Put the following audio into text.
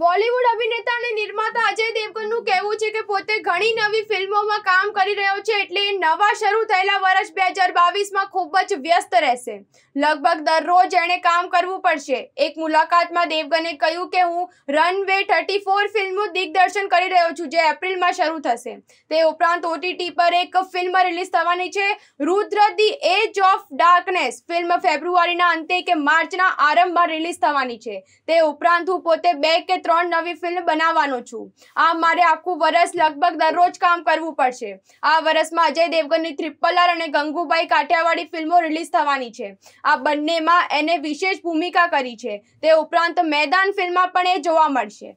Bollywood, ¿había un héroe ni un તેમનું કહેવું છે કે પોતે ઘણી નવી ફિલ્મોમાં કામ કરી રહ્યો છે એટલે નવા શરૂ થયેલા વર્ષ બે હજાર બાવીસમાં ખૂબ જ વ્યસ્ત રહેશે લગભગ દરરોજ એણે કામ કરવું પડશે એક મુલાકાતમાં દેવગને કહ્યું કે હું રન વે થર્ટી ફોર ફિલ્મનું દિગ્દર્શન કરી રહ્યો છું જે એપ્રિલમાં શરૂ થશે તે ઉપરાંત ઓટીટી પર એક ફિલ્મ રિલીઝ થવાની છે Rudra the edge of darkness film ફેબ્રુઆરીના અંતે કે માર્ચના આરંભમાં રિલીઝ થવાની છે તે ઉપરાંત હું પોતે બે કે ત્રણ નવી ફિલ્મ બનાવવાનો છું આમ મારે આખું વર્ષ લગભગ દરરોજ કામ કરવું પડશે આ વર્ષમાં અજય દેવગનની ત્રિપલ આર અને ગંગુભાઈ કાઠિયાવાડી ફિલ્મો રિલીઝ થવાની છે આ બંનેમાં એને વિશેષ ભૂમિકા કરી છે તે ઉપરાંત મેદાન ફિલ્મમાં પણ એ જોવા મળશે